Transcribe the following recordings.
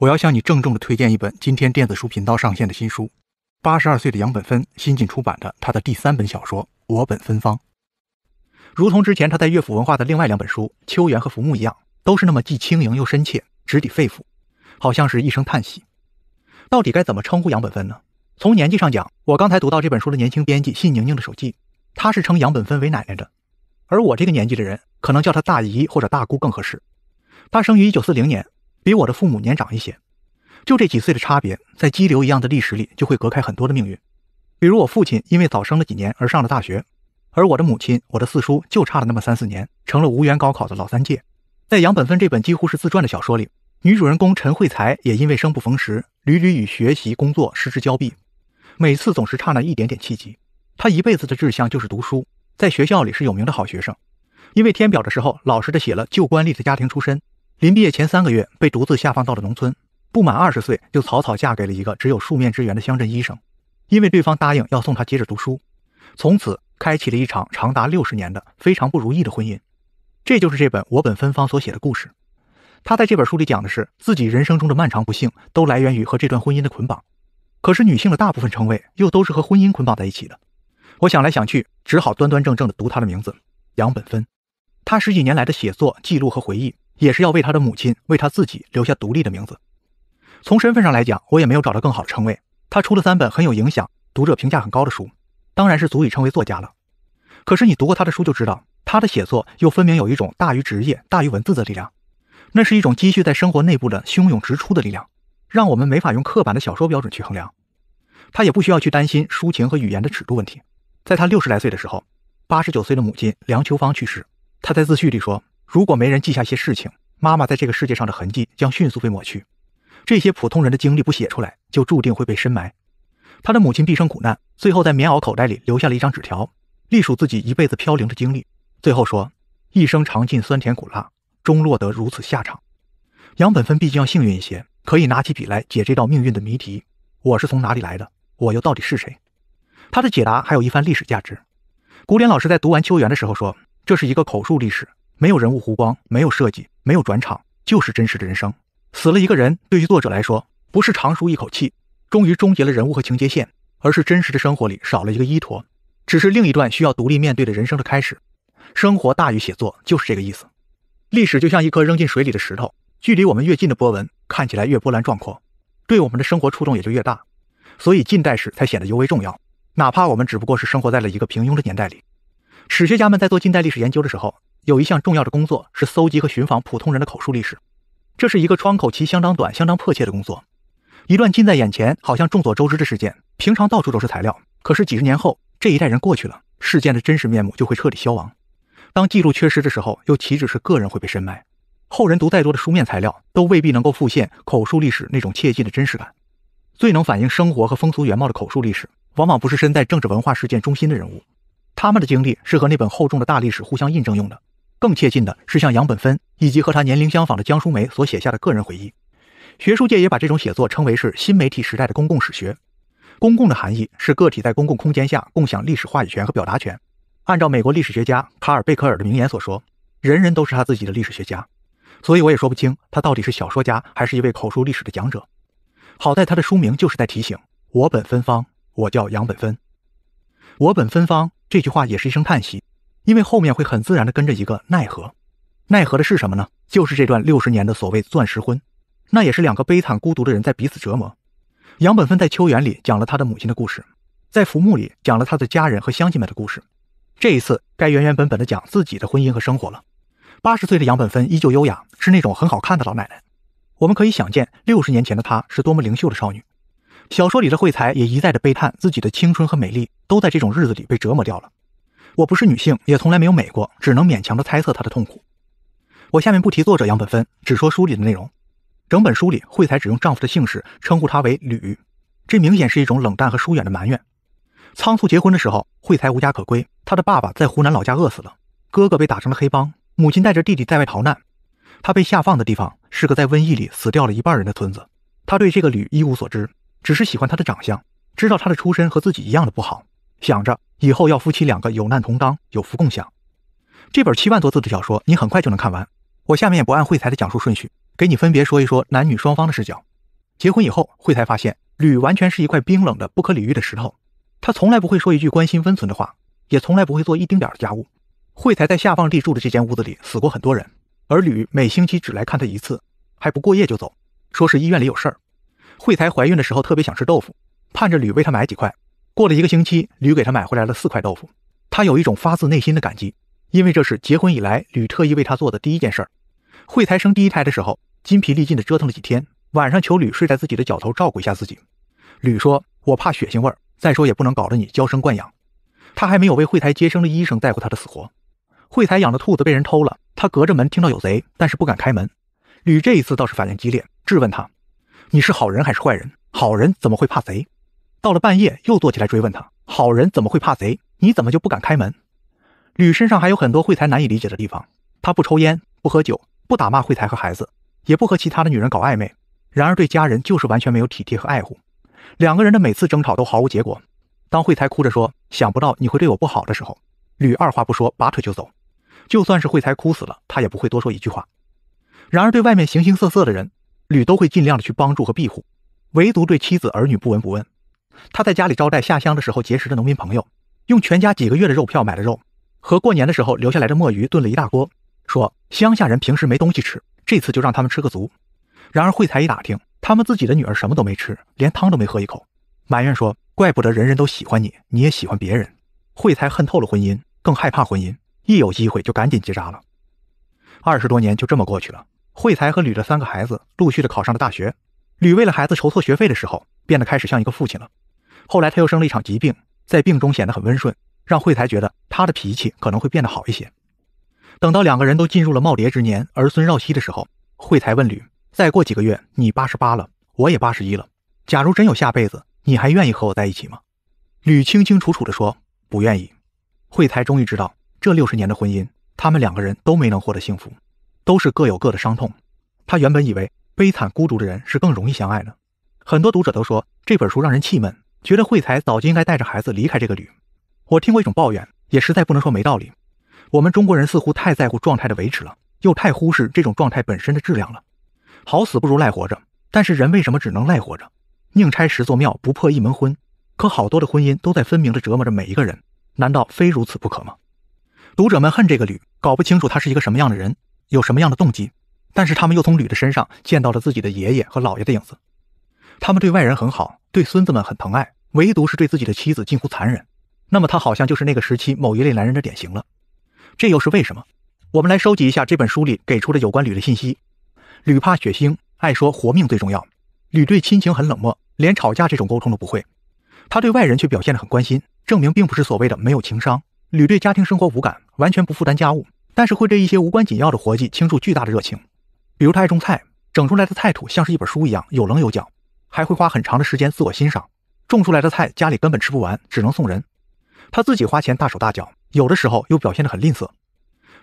我要向你郑重的推荐一本今天电子书频道上线的新书，八十二岁的杨本芬新近出版的他的第三本小说《我本芬芳》，如同之前他在乐府文化的另外两本书《秋园》和《浮木》一样，都是那么既轻盈又深切，直抵肺腑，好像是一声叹息。到底该怎么称呼杨本芬呢？从年纪上讲，我刚才读到这本书的年轻编辑信宁宁的手记，她是称杨本芬为奶奶的，而我这个年纪的人，可能叫她大姨或者大姑更合适。她生于一九四零年。比我的父母年长一些，就这几岁的差别，在激流一样的历史里就会隔开很多的命运。比如我父亲因为早生了几年而上了大学，而我的母亲、我的四叔就差了那么三四年，成了无缘高考的老三届。在杨本芬这本几乎是自传的小说里，女主人公陈惠才也因为生不逢时，屡屡与学习、工作失之交臂，每次总是差那一点点契机。她一辈子的志向就是读书，在学校里是有名的好学生，因为填表的时候老实的写了旧官吏的家庭出身。临毕业前三个月，被独自下放到了农村，不满二十岁就草草嫁给了一个只有数面之缘的乡镇医生，因为对方答应要送她接着读书，从此开启了一场长达六十年的非常不如意的婚姻。这就是这本《我本芬芳》所写的故事。他在这本书里讲的是自己人生中的漫长不幸都来源于和这段婚姻的捆绑。可是女性的大部分称谓又都是和婚姻捆绑在一起的。我想来想去，只好端端正正地读她的名字——杨本芬。她十几年来的写作记录和回忆。也是要为他的母亲，为他自己留下独立的名字。从身份上来讲，我也没有找到更好的称谓。他出了三本很有影响、读者评价很高的书，当然是足以称为作家了。可是你读过他的书就知道，他的写作又分明有一种大于职业、大于文字的力量，那是一种积蓄在生活内部的汹涌直出的力量，让我们没法用刻板的小说标准去衡量。他也不需要去担心抒情和语言的尺度问题。在他六十来岁的时候，八十九岁的母亲梁秋芳去世，他在自序里说。如果没人记下一些事情，妈妈在这个世界上的痕迹将迅速被抹去。这些普通人的经历不写出来，就注定会被深埋。他的母亲毕生苦难，最后在棉袄口袋里留下了一张纸条，隶属自己一辈子飘零的经历。最后说：“一生尝尽酸甜苦辣，终落得如此下场。”杨本芬毕竟要幸运一些，可以拿起笔来解这道命运的谜题。我是从哪里来的？我又到底是谁？他的解答还有一番历史价值。古典老师在读完秋园》的时候说：“这是一个口述历史。”没有人物弧光，没有设计，没有转场，就是真实的人生。死了一个人，对于作者来说，不是长舒一口气，终于终结了人物和情节线，而是真实的生活里少了一个依托，只是另一段需要独立面对的人生的开始。生活大于写作，就是这个意思。历史就像一颗扔进水里的石头，距离我们越近的波纹，看起来越波澜壮阔，对我们的生活触动也就越大。所以近代史才显得尤为重要。哪怕我们只不过是生活在了一个平庸的年代里，史学家们在做近代历史研究的时候。有一项重要的工作是搜集和寻访普通人的口述历史，这是一个窗口期相当短、相当迫切的工作。一段近在眼前、好像众所周知的事件，平常到处都是材料，可是几十年后，这一代人过去了，事件的真实面目就会彻底消亡。当记录缺失的时候，又岂止是个人会被深埋？后人读再多的书面材料，都未必能够复现口述历史那种切近的真实感。最能反映生活和风俗原貌的口述历史，往往不是身在政治文化事件中心的人物，他们的经历是和那本厚重的大历史互相印证用的。更切近的是像杨本芬以及和他年龄相仿的江淑梅所写下的个人回忆，学术界也把这种写作称为是新媒体时代的公共史学。公共的含义是个体在公共空间下共享历史话语权和表达权。按照美国历史学家卡尔贝克尔的名言所说：“人人都是他自己的历史学家。”所以我也说不清他到底是小说家还是一位口述历史的讲者。好在他的书名就是在提醒：“我本芬芳，我叫杨本芬。”“我本芬芳”这句话也是一声叹息。因为后面会很自然的跟着一个奈何，奈何的是什么呢？就是这段六十年的所谓钻石婚，那也是两个悲惨孤独的人在彼此折磨。杨本芬在秋园里讲了他的母亲的故事，在坟墓里讲了他的家人和乡亲们的故事。这一次该原原本本的讲自己的婚姻和生活了。八十岁的杨本芬依旧优雅，是那种很好看的老奶奶。我们可以想见六十年前的她是多么灵秀的少女。小说里的惠才也一再的悲叹自己的青春和美丽都在这种日子里被折磨掉了。我不是女性，也从来没有美过，只能勉强的猜测她的痛苦。我下面不提作者杨本芬，只说书里的内容。整本书里，慧才只用丈夫的姓氏称呼他为吕，这明显是一种冷淡和疏远的埋怨。仓促结婚的时候，慧才无家可归，她的爸爸在湖南老家饿死了，哥哥被打成了黑帮，母亲带着弟弟在外逃难。他被下放的地方是个在瘟疫里死掉了一半人的村子，他对这个吕一无所知，只是喜欢她的长相，知道她的出身和自己一样的不好。想着以后要夫妻两个有难同当，有福共享。这本七万多字的小说，你很快就能看完。我下面不按惠才的讲述顺序，给你分别说一说男女双方的视角。结婚以后，惠才发现吕完全是一块冰冷的、不可理喻的石头。他从来不会说一句关心温存的话，也从来不会做一丁点家务。惠才在下放地住的这间屋子里，死过很多人，而吕每星期只来看他一次，还不过夜就走，说是医院里有事儿。惠才怀孕的时候特别想吃豆腐，盼着吕为她买几块。过了一个星期，吕给他买回来了四块豆腐，他有一种发自内心的感激，因为这是结婚以来吕特意为他做的第一件事儿。惠才生第一胎的时候，筋疲力尽的折腾了几天，晚上求吕睡在自己的脚头照顾一下自己。吕说：“我怕血腥味儿，再说也不能搞得你娇生惯养。”他还没有为惠才接生的医生在乎他的死活。惠才养的兔子被人偷了，他隔着门听到有贼，但是不敢开门。吕这一次倒是反应激烈，质问他：“你是好人还是坏人？好人怎么会怕贼？”到了半夜，又坐起来追问他：“好人怎么会怕贼？你怎么就不敢开门？”吕身上还有很多惠才难以理解的地方。他不抽烟，不喝酒，不打骂惠才和孩子，也不和其他的女人搞暧昧。然而对家人就是完全没有体贴和爱护。两个人的每次争吵都毫无结果。当惠才哭着说“想不到你会对我不好的时候”，吕二话不说，拔腿就走。就算是惠才哭死了，他也不会多说一句话。然而对外面形形色色的人，吕都会尽量的去帮助和庇护，唯独对妻子儿女不闻不问。他在家里招待下乡的时候结识的农民朋友，用全家几个月的肉票买了肉，和过年的时候留下来的墨鱼炖了一大锅，说乡下人平时没东西吃，这次就让他们吃个足。然而惠才一打听，他们自己的女儿什么都没吃，连汤都没喝一口，埋怨说：“怪不得人人都喜欢你，你也喜欢别人。”惠才恨透了婚姻，更害怕婚姻，一有机会就赶紧结扎了。二十多年就这么过去了，惠才和吕的三个孩子陆续的考上了大学。吕为了孩子筹措学费的时候，变得开始像一个父亲了。后来他又生了一场疾病，在病中显得很温顺，让惠才觉得他的脾气可能会变得好一些。等到两个人都进入了耄耋之年、儿孙绕膝的时候，惠才问吕：“再过几个月，你八十八了，我也八十一了。假如真有下辈子，你还愿意和我在一起吗？”吕清清楚楚地说：“不愿意。”惠才终于知道，这六十年的婚姻，他们两个人都没能获得幸福，都是各有各的伤痛。他原本以为悲惨孤独的人是更容易相爱的。很多读者都说这本书让人气闷。觉得惠才早就应该带着孩子离开这个旅。我听过一种抱怨，也实在不能说没道理。我们中国人似乎太在乎状态的维持了，又太忽视这种状态本身的质量了。好死不如赖活着，但是人为什么只能赖活着？宁拆十座庙，不破一门婚。可好多的婚姻都在分明地折磨着每一个人，难道非如此不可吗？读者们恨这个吕，搞不清楚他是一个什么样的人，有什么样的动机，但是他们又从吕的身上见到了自己的爷爷和姥爷的影子。他们对外人很好，对孙子们很疼爱，唯独是对自己的妻子近乎残忍。那么他好像就是那个时期某一类男人的典型了。这又是为什么？我们来收集一下这本书里给出的有关吕的信息。吕怕血腥，爱说活命最重要。吕对亲情很冷漠，连吵架这种沟通都不会。他对外人却表现得很关心，证明并不是所谓的没有情商。吕对家庭生活无感，完全不负担家务，但是会对一些无关紧要的活计倾注巨大的热情，比如他爱种菜，整出来的菜土像是一本书一样有棱有角。还会花很长的时间自我欣赏，种出来的菜家里根本吃不完，只能送人。他自己花钱大手大脚，有的时候又表现得很吝啬。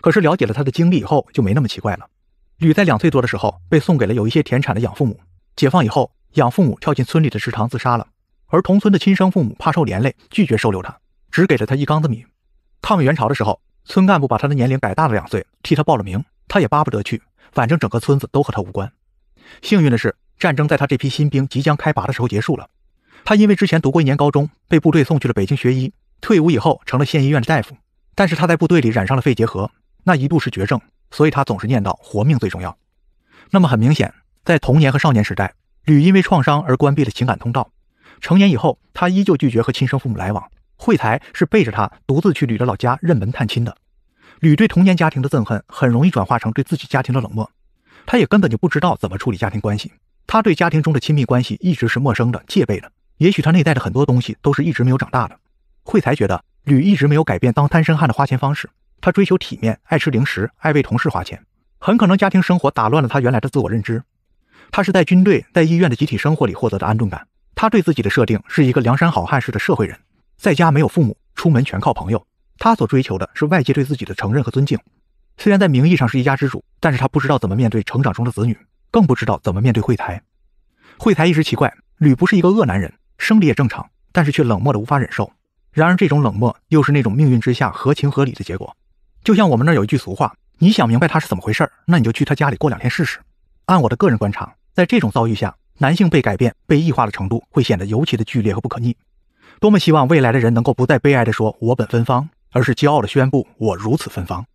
可是了解了他的经历以后，就没那么奇怪了。吕在两岁多的时候被送给了有一些田产的养父母。解放以后，养父母跳进村里的池塘自杀了。而同村的亲生父母怕受连累，拒绝收留他，只给了他一缸子米。抗美援朝的时候，村干部把他的年龄改大了两岁，替他报了名。他也巴不得去，反正整个村子都和他无关。幸运的是。战争在他这批新兵即将开拔的时候结束了。他因为之前读过一年高中，被部队送去了北京学医。退伍以后成了县医院的大夫，但是他在部队里染上了肺结核，那一度是绝症，所以他总是念叨活命最重要。那么很明显，在童年和少年时代，吕因为创伤而关闭了情感通道。成年以后，他依旧拒绝和亲生父母来往。惠才是背着他独自去吕的老家认门探亲的。吕对童年家庭的憎恨很容易转化成对自己家庭的冷漠，他也根本就不知道怎么处理家庭关系。他对家庭中的亲密关系一直是陌生的、戒备的。也许他内在的很多东西都是一直没有长大的。惠才觉得吕一直没有改变当单身汉的花钱方式，他追求体面，爱吃零食，爱为同事花钱。很可能家庭生活打乱了他原来的自我认知。他是在军队、在医院的集体生活里获得的安顿感。他对自己的设定是一个梁山好汉式的社会人，在家没有父母，出门全靠朋友。他所追求的是外界对自己的承认和尊敬。虽然在名义上是一家之主，但是他不知道怎么面对成长中的子女。更不知道怎么面对惠台。惠台一时奇怪，吕不是一个恶男人，生理也正常，但是却冷漠的无法忍受。然而这种冷漠又是那种命运之下合情合理的结果。就像我们那儿有一句俗话，你想明白他是怎么回事儿，那你就去他家里过两天试试。按我的个人观察，在这种遭遇下，男性被改变、被异化的程度会显得尤其的剧烈和不可逆。多么希望未来的人能够不再悲哀地说“我本芬芳”，而是骄傲地宣布“我如此芬芳”。